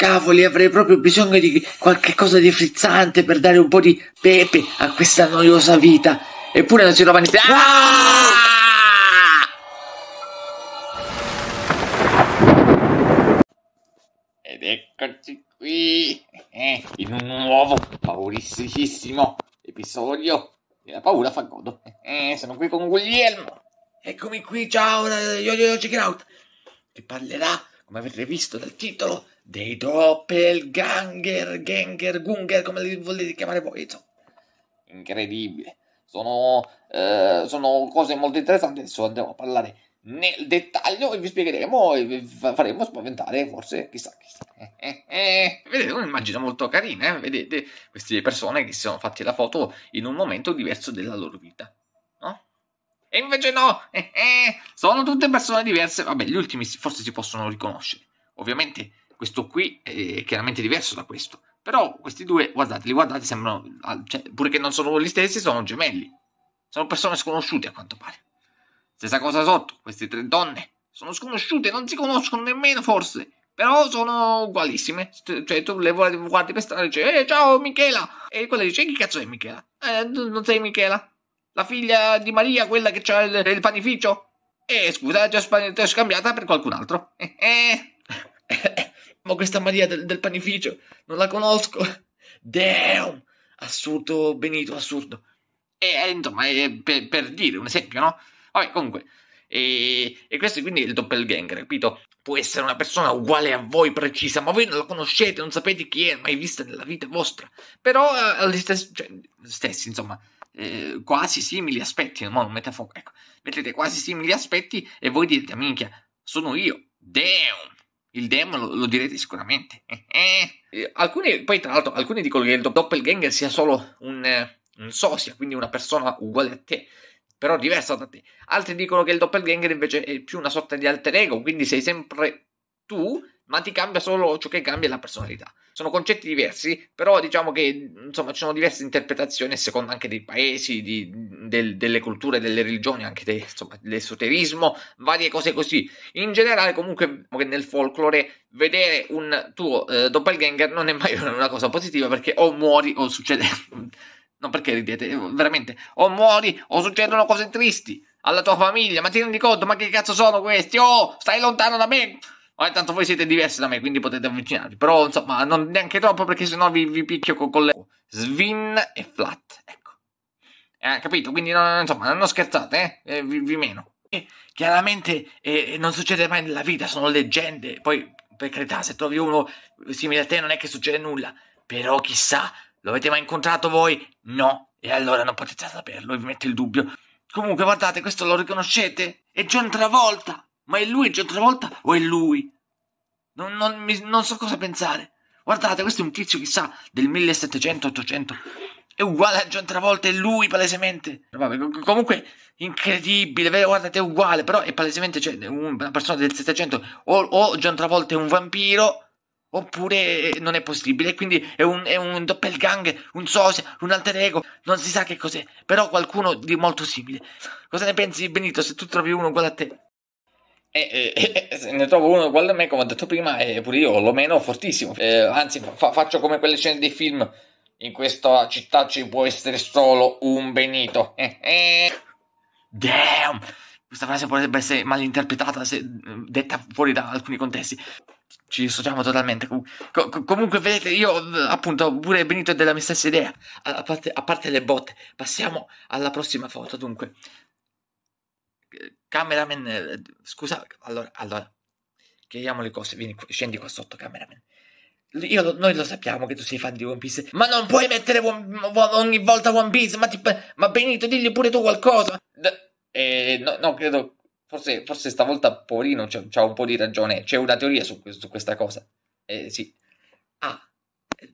Cavoli, avrei proprio bisogno di qualche cosa di frizzante per dare un po' di pepe a questa noiosa vita. Eppure non si trova niente. Ah! Ed eccoci qui eh, in un nuovo paurissicissimo episodio e la paura fa godo. Eh, sono qui con Guglielmo. Eccomi qui, ciao, eh, yo yo, yo check it out. Che parlerà, come avrete visto dal titolo, dei doppelganger, ganger, gunger, come li volete chiamare voi, insomma. Incredibile. Sono, eh, sono cose molto interessanti, adesso andremo a parlare nel dettaglio e vi spiegheremo e vi faremo spaventare forse chissà chissà eh, eh, eh. vedete un'immagine molto carina eh? vedete queste persone che si sono fatte la foto in un momento diverso della loro vita no? e invece no eh, eh. sono tutte persone diverse vabbè gli ultimi forse si possono riconoscere ovviamente questo qui è chiaramente diverso da questo. Però questi due, guardate, li guardate, sembrano, cioè, pure che non sono gli stessi, sono gemelli. Sono persone sconosciute a quanto pare. Stessa cosa sotto, queste tre donne sono sconosciute, non si conoscono nemmeno forse. Però sono ugualissime. Cioè, tu le guardi per strada e dici, eh, ciao Michela! E quella dice, chi cazzo è Michela? Eh, non sei Michela? La figlia di Maria, quella che c'ha il, il panificio? Eh, scusa, ti ho, ti ho scambiata per qualcun altro. Eh, eh. ma questa Maria del, del panificio non la conosco. Damn! Assurdo, Benito, assurdo. E eh, insomma, eh, per, per, dire un esempio, no? Vabbè, comunque. E, e questo quindi il doppelganger, capito? Può essere una persona uguale a voi, precisa, ma voi non la conoscete, non sapete chi è, mai vista nella vita vostra. Però ha eh, gli stessi, cioè, stessi insomma, eh, quasi simili aspetti. No, non mette ecco. Mettete quasi simili aspetti e voi dite, minchia, sono io. Damn! Il demo lo, lo direte sicuramente. Eh, eh. Alcuni, poi tra l'altro, alcuni dicono che il doppelganger sia solo un, eh, un sosia, quindi una persona uguale a te, però diversa da te. Altri dicono che il doppelganger invece è più una sorta di alter ego, quindi sei sempre tu, ma ti cambia solo ciò che cambia è la personalità. Sono concetti diversi, però diciamo che insomma ci sono diverse interpretazioni a seconda anche dei paesi, di, del, delle culture, delle religioni, anche de, insomma, dell'esoterismo, varie cose così. In generale, comunque, nel folklore vedere un tuo eh, doppelganger non è mai una cosa positiva perché o muori o succede. non perché ridete, eh, veramente, o muori o succedono cose tristi alla tua famiglia. Ma ti rendi conto, ma che cazzo sono questi? Oh, stai lontano da me! Ma tanto voi siete diversi da me, quindi potete avvicinarvi. Però, insomma, non neanche troppo perché sennò vi, vi picchio con, con le... Svin e Flat. Ecco. Eh, capito? Quindi non, insomma, non scherzate, eh? eh vi, vi, meno. E chiaramente eh, eh, non succede mai nella vita, sono leggende. Poi, per carità, se trovi uno simile a te non è che succede nulla. Però chissà, lo avete mai incontrato voi? No. E allora non potete saperlo, vi metto il dubbio. Comunque, guardate, questo lo riconoscete? È John Travolta! Ma è lui John Travolta o è lui? Non, non, mi, non so cosa pensare. Guardate, questo è un tizio, chissà, del 1700-800 è uguale a John Travolta, è lui palesemente. Vabbè, comunque incredibile, vero? guardate, è uguale, però è palesemente cioè, una persona del 700 o, o John Travolta è un vampiro oppure eh, non è possibile. Quindi è un, è un doppelgang, un sosia, un alter ego, non si sa che cos'è, però qualcuno di molto simile. Cosa ne pensi, Benito, se tu trovi uno uguale a te? E, eh, e, eh, e, se ne trovo uno uguale a me, come ho detto prima, e pure io lo meno fortissimo. Eh, anzi, fa, faccio come quelle scene dei film in questa città ci può essere solo un Benito. Damn! Questa frase potrebbe essere malinterpretata se mm, detta fuori da alcuni contesti. Ci dissociamo totalmente. Com- comunque, vedete, io mm, appunto pure Benito è della mia stessa idea. A parte, a parte le botte, passiamo alla prossima foto. Dunque, cameraman, eh, scusa, allora, allora, chiariamo le cose. Vieni, scendi qua sotto, cameraman. Io, noi lo sappiamo che tu sei fan di One Piece, ma non puoi mettere One, ogni volta One Piece. Ma, ti, ma Benito, digli pure tu qualcosa. Eh, no, no, credo. Forse, forse stavolta Porino c'ha un po' di ragione. C'è una teoria su, su questa cosa. Eh, sì. Ah. Eh,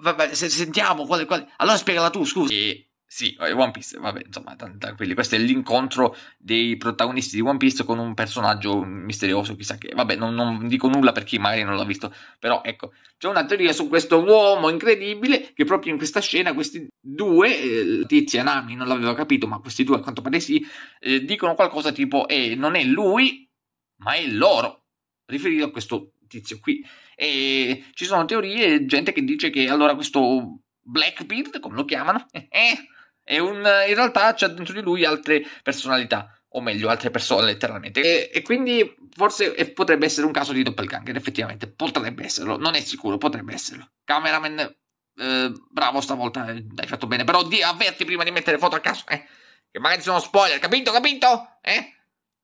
Vabbè, sentiamo quale, quale. Allora spiegala tu, scusa. E... Sì, eh, One Piece, vabbè, insomma, tranquilli. Questo è l'incontro dei protagonisti di One Piece con un personaggio misterioso, chissà che. Vabbè, non, non, dico nulla per chi magari non l'ha visto, però ecco, c'è una teoria su questo uomo incredibile che proprio in questa scena questi due, eh, Tizia e Nami, non l'avevo capito, ma questi due a quanto pare sì, eh, dicono qualcosa tipo, eh, non è lui, ma è loro, riferito a questo tizio qui. E ci sono teorie, gente che dice che allora questo Blackbeard, come lo chiamano, eh, è un, in realtà c'è dentro di lui altre personalità, o meglio, altre persone letteralmente. E, e quindi forse potrebbe essere un caso di doppelganger, effettivamente, potrebbe esserlo, non è sicuro, potrebbe esserlo. Cameraman, eh, bravo stavolta, eh, hai fatto bene, però di, avverti prima di mettere foto a caso, eh? che magari sono spoiler, capito, capito? Eh?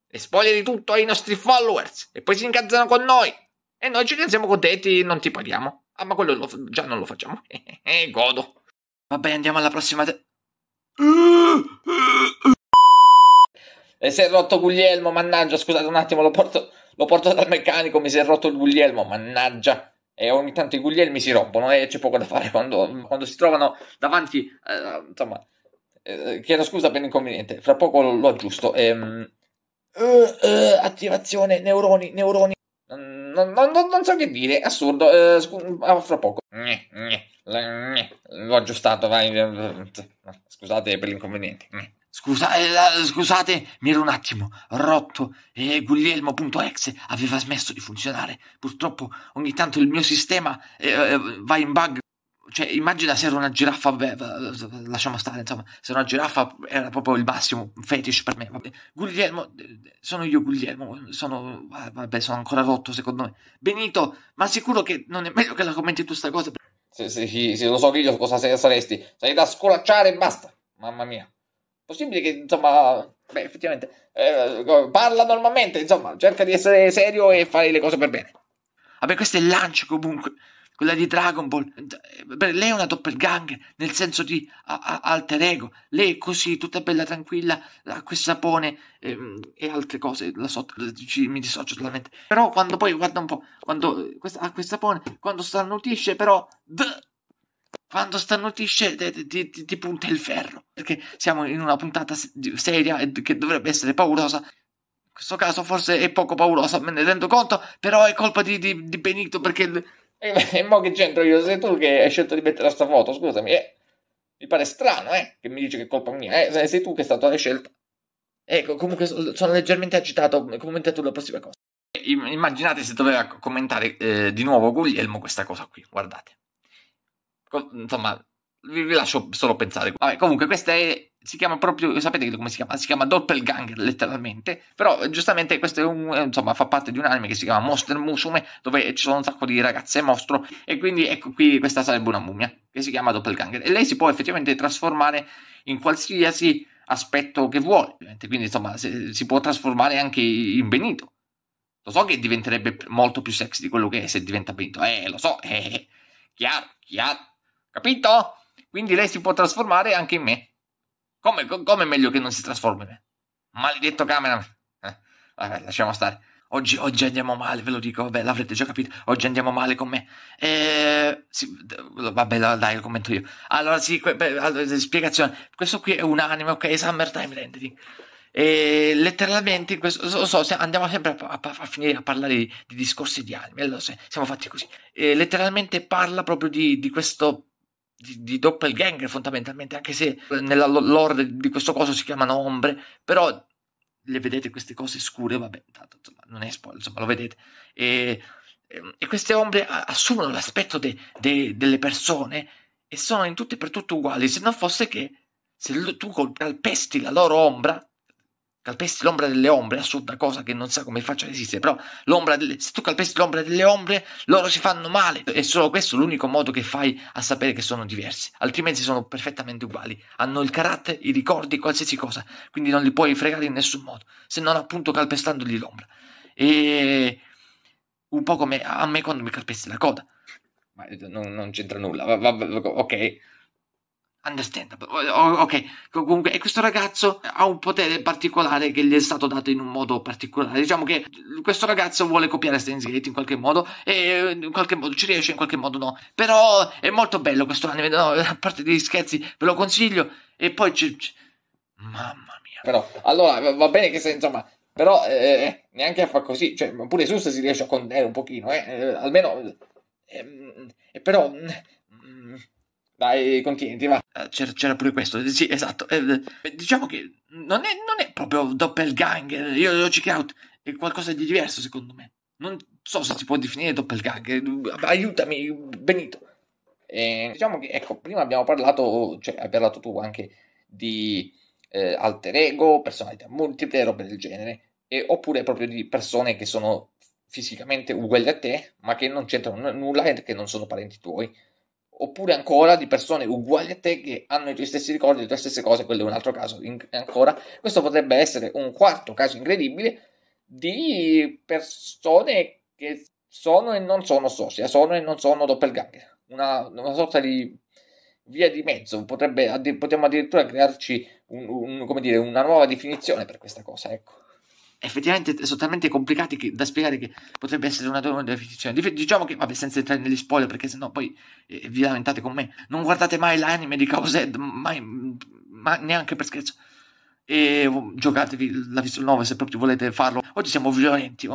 E spoiler di tutto ai nostri followers, e poi si incazzano con noi, e noi ci cazziamo contenti, non ti paghiamo. Ah, ma quello lo, già non lo facciamo. Eh, eh, godo. Vabbè, andiamo alla prossima. Te- e si è rotto Guglielmo, mannaggia, scusate un attimo, lo porto, lo porto dal meccanico, mi si è rotto il Guglielmo, mannaggia e ogni tanto i Guglielmi si rompono e eh, c'è poco da fare quando, quando si trovano davanti eh, insomma eh, chiedo scusa per l'inconveniente fra poco lo, lo aggiusto ehm, eh, eh attivazione neuroni neuroni non, non, non, so che dire, assurdo. Eh, scu- ah, fra poco. L'ho aggiustato, vai. Eh, eh, eh, scusate per l'inconveniente. Scusate, scusate, mi ero un attimo rotto e Guglielmo.exe aveva smesso di funzionare. Purtroppo ogni tanto il mio sistema eh, va in bug cioè, immagina se era una giraffa, beh, lasciamo stare, insomma, se era una giraffa era proprio il massimo, un fetish per me. Vabbè. Guglielmo, sono io Guglielmo, sono, vabbè, sono ancora rotto secondo me. Benito, ma sicuro che non è meglio che la commenti tu sta cosa? Se, sì, sì lo so io cosa saresti, sei da scolacciare e basta, mamma mia. Possibile che, insomma, beh, effettivamente, eh, parla normalmente, insomma, cerca di essere serio e fare le cose per bene. Vabbè, questo è il lancio comunque quella di Dragon Ball. Per lei è una doppelganger, nel senso di a, a, alter ego. Lei è così, tutta bella, tranquilla, ha questo sapone e, ehm, e, altre cose. La so, ci, mi dissocio totalmente. Però quando poi, guarda un po', quando questa, ha questo sapone, quando strannutisce, però... Duh, quando stannutisce ti, punta il ferro. Perché siamo in una puntata seria e che dovrebbe essere paurosa. In questo caso forse è poco paurosa, me ne rendo conto, però è colpa di, di, di Benito perché e, eh, e eh, mo che c'entro io? Sei tu che hai scelto di mettere questa foto, scusami. Eh. Mi pare strano, eh, che mi dici che è colpa mia. Eh, sei tu che è stata la scelta. Ecco, comunque sono leggermente agitato. Commenta tu la prossima cosa. Immaginate se doveva commentare eh, di nuovo Guglielmo questa cosa qui, guardate. Insomma, vi, vi lascio solo pensare. Vabbè, comunque, questa è si chiama proprio, sapete come si chiama? Si chiama Doppelganger letteralmente, però giustamente questo è un, insomma, fa parte di un anime che si chiama Monster Musume, dove ci sono un sacco di ragazze mostro, e quindi ecco qui questa sarebbe una mummia, che si chiama Doppelganger, e lei si può effettivamente trasformare in qualsiasi aspetto che vuole, quindi insomma se, si può trasformare anche in Benito. Lo so che diventerebbe molto più sexy di quello che è se diventa Benito, eh, lo so, eh, eh chiaro, chiaro, capito? Quindi lei si può trasformare anche in me. Come, come meglio che non si trasformi in me? Maledetto camera. Eh, vabbè, lasciamo stare. Oggi, oggi, andiamo male, ve lo dico, vabbè, l'avrete già capito, oggi andiamo male con me. E... Eh, sì, vabbè, dai, lo commento io. Allora, sì, que... Beh, spiegazione. Questo qui è un anime, ok, Summertime Landing. E letteralmente, questo, lo so, andiamo sempre a, a, a, finire a parlare di, di discorsi di anime, allora siamo fatti così. E letteralmente parla proprio di, di questo di, di doppelganger fondamentalmente, anche se eh, nella lore di questo coso si chiamano ombre, però le vedete queste cose scure, vabbè, tanto, insomma, non è spoiler, insomma, lo vedete. E, ehm, e queste ombre assumono l'aspetto de, de, delle persone e sono in tutte e per tutto uguali, se non fosse che se tu calpesti la loro ombra, calpesti l'ombra delle ombre, assurda cosa che non sa come faccia esistere, però delle, se tu calpesti l'ombra delle ombre, loro ci fanno male. È solo questo l'unico modo che fai a sapere che sono diversi, altrimenti sono perfettamente uguali, hanno il carattere, i ricordi, qualsiasi cosa, quindi non li puoi fregare in nessun modo, se non appunto calpestandogli l'ombra. E un po' come a me quando mi calpesti la coda. Ma eh, non, non c'entra nulla, va, va, ok, Understandable. Ok, comunque, e questo ragazzo ha un potere particolare che gli è stato dato in un modo particolare. Diciamo che questo ragazzo vuole copiare Steins Gate in qualche modo e in qualche modo ci riesce, in qualche modo no. Però è molto bello questo anime, no, a parte degli scherzi, ve lo consiglio. E poi c'è... c'è... Mamma mia. Però, allora, va bene che se, insomma, però eh, eh, neanche a far così, cioè, pure Sus si riesce a contenere un pochino, eh, eh almeno... Ehm, eh, però... Mm, mm dai conchigli, va. Eh, c'era, pure questo, sì, esatto. Eh, eh, diciamo che non è, non è proprio doppelganger, io lo check out, è qualcosa di diverso secondo me. Non so se si può definire doppelganger, aiutami, Benito. E diciamo che, ecco, prima abbiamo parlato, cioè hai parlato tu anche di eh, alter ego, personalità multiple, robe del genere, e, oppure proprio di persone che sono fisicamente uguali a te, ma che non c'entrano n- nulla e che non sono parenti tuoi oppure ancora di persone uguali a te che hanno i tuoi stessi ricordi, le tue stesse cose, quello è un altro caso in- ancora. Questo potrebbe essere un quarto caso incredibile di persone che sono e non sono sosia, sono e non sono doppelganger, una, una sorta di via di mezzo, potrebbe, addir- potremmo addirittura crearci un, un, dire, una nuova definizione per questa cosa, ecco effettivamente sono talmente complicati che, da spiegare che potrebbe essere una definizione. Diciamo che, vabbè, senza entrare negli spoiler, perché sennò poi eh, vi lamentate con me, non guardate mai l'anime di Cow Z, mai, ma neanche per scherzo. E oh, giocatevi la Visual 9 se proprio volete farlo. Oggi siamo violenti.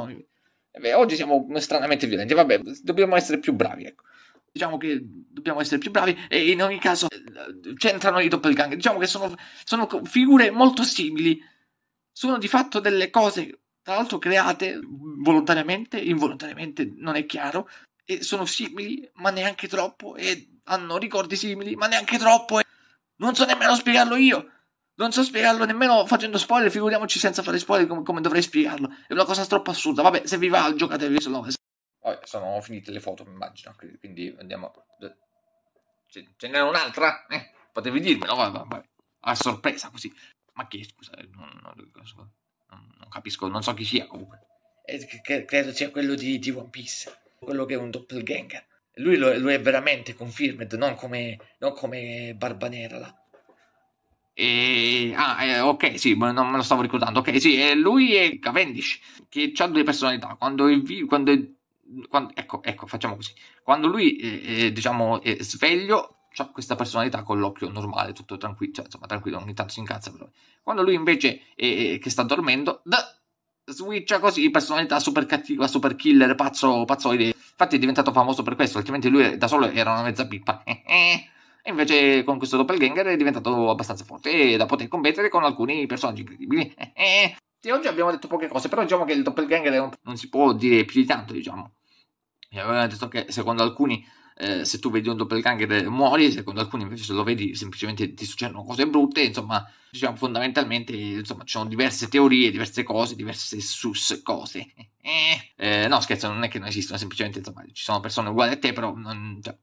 Eh beh, oggi siamo stranamente violenti. Vabbè, dobbiamo essere più bravi, ecco diciamo che dobbiamo essere più bravi e in ogni caso eh, c'entrano i doppelganger diciamo che sono, sono figure molto simili sono di fatto delle cose, tra l'altro create volontariamente, involontariamente, non è chiaro, e sono simili, ma neanche troppo, e hanno ricordi simili, ma neanche troppo, e non so nemmeno spiegarlo io. Non so spiegarlo nemmeno facendo spoiler, figuriamoci senza fare spoiler come, come dovrei spiegarlo. È una cosa troppo assurda. Vabbè, se vi va, giocatevi solo. Vabbè, sono finite le foto, mi immagino. Quindi andiamo. Eh, ce n'era un'altra? Eh, potevi dirmelo, vabbè, vabbè. A sorpresa, così. Ma chi, scusa, eh, non, non, non capisco, non so chi sia comunque. Eh, credo sia quello di, di, One Piece, quello che è un doppelganger. Lui lo, lo è veramente confirmed, non come, non come Barbanera là. E, ah, eh, ok, sì, non me lo stavo ricordando. Ok, sì, eh, lui è Cavendish, che ha due personalità. Quando, è, quando, è, quando ecco, ecco, facciamo così. Quando lui è, diciamo, è sveglio, ha questa personalità con l'occhio normale, tutto tranquillo, cioè insomma tranquillo, ogni tanto si incazza. Però. Quando lui invece eh, che sta dormendo, duh, switcha così, personalità super cattiva, super killer, pazzo, pazzoide. Infatti è diventato famoso per questo, altrimenti lui da solo era una mezza pippa. e invece con questo doppelganger è diventato abbastanza forte da poter competere con alcuni personaggi incredibili. Di oggi abbiamo detto poche cose, però diciamo che il doppelganger non, non si può dire più di tanto, diciamo. Mi avevano detto che secondo alcuni eh, se tu vedi un doppelganger muori, secondo alcuni invece se lo vedi semplicemente ti succedono cose brutte, insomma, diciamo fondamentalmente, insomma, ci sono diverse teorie, diverse cose, diverse sus cose. Eh, no, scherzo, non è che non esistono, semplicemente, insomma, ci sono persone uguali a te, però non... Cioè,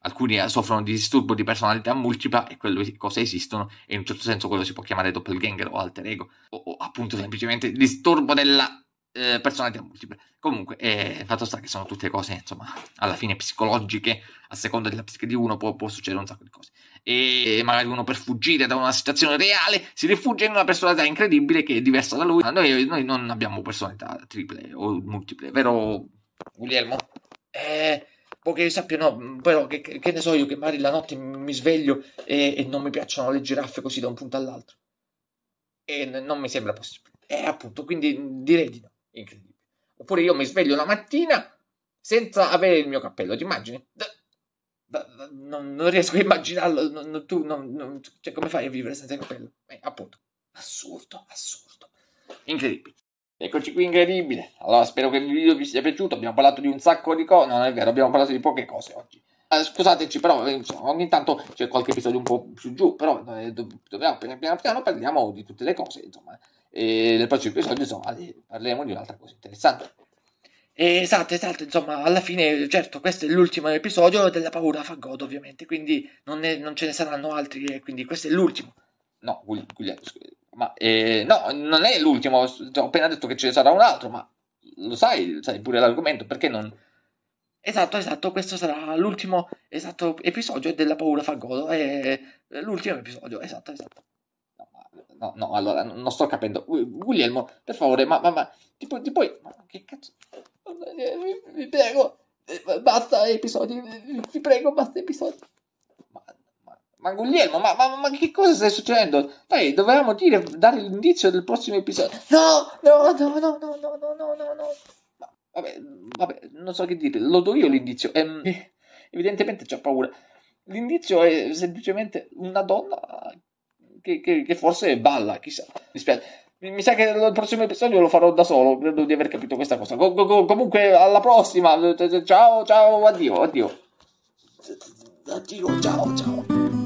alcuni eh, soffrono di disturbo di personalità multipla e quelle cose esistono e in un certo senso quello si può chiamare doppelganger o alter ego o, o appunto semplicemente disturbo della eh, personalità multiple. Comunque, eh, fatto sta che sono tutte cose, insomma, alla fine psicologiche, a seconda della psiche di uno può, può, succedere un sacco di cose. E magari uno per fuggire da una situazione reale si rifugia in una personalità incredibile che è diversa da lui. Noi, noi non abbiamo personalità triple o multiple, vero Guglielmo? Eh... Poi sappia, no, mm, però che, che, ne so io, che magari la notte mi, mi sveglio e, e non mi piacciono le giraffe così da un punto all'altro. E n- non mi sembra possibile. E eh, appunto, quindi direi di no incredibile. Oppure io mi sveglio la mattina senza avere il mio cappello, ti immagini? non, non, riesco a immaginarlo, non, non, tu, non, cioè come fai a vivere senza il cappello? Eh, appunto, assurdo, assurdo, incredibile. Eccoci qui, incredibile. Allora, spero che il video vi sia piaciuto. Abbiamo parlato di un sacco di cose. Non è vero, abbiamo parlato di poche cose oggi. Eh, scusateci, però eh, insomma, ogni tanto c'è qualche episodio un po' più giù, però eh, dobbiamo piano piano, piano parliamo di tutte le cose, insomma. E nel prossimo episodio, insomma, parleremo di un'altra cosa interessante. Esatto, esatto, insomma, alla fine, certo, questo è l'ultimo episodio della paura fa God, ovviamente, quindi non, ne, non, ce ne saranno altri, quindi questo è l'ultimo. No, Guglielmo, ma eh, no, non è l'ultimo, ho appena detto che ce ne sarà un altro, ma lo sai, sai pure l'argomento, perché non... Esatto, esatto, questo sarà l'ultimo esatto, episodio della paura fa god è eh, l'ultimo episodio, esatto, esatto. No, no, allora, non sto capendo. Guglielmo, per favore, ma, ma, ma, ti, pu- ti puoi... Ma che cazzo... Vi, eh, vi prego, eh, basta episodi, vi, vi prego, basta episodi. Ma, ma, ma Guglielmo, ma, ma, che cosa stai succedendo? Dai, dovevamo dire, dare l'indizio del prossimo episodio. No, no, no, no, no, no, no, no, no, no. Vabbè, vabbè, non so che dire, lo do io l'indizio. Ehm, eh. evidentemente ho paura. L'indizio è semplicemente una donna che, che, che forse balla, chissà, mi dispiace mi sa che il prossimo episodio lo farò da solo. Credo di aver capito questa cosa. comunque, alla prossima. Ciao, ciao, addio, addio. Addio, ciao, ciao.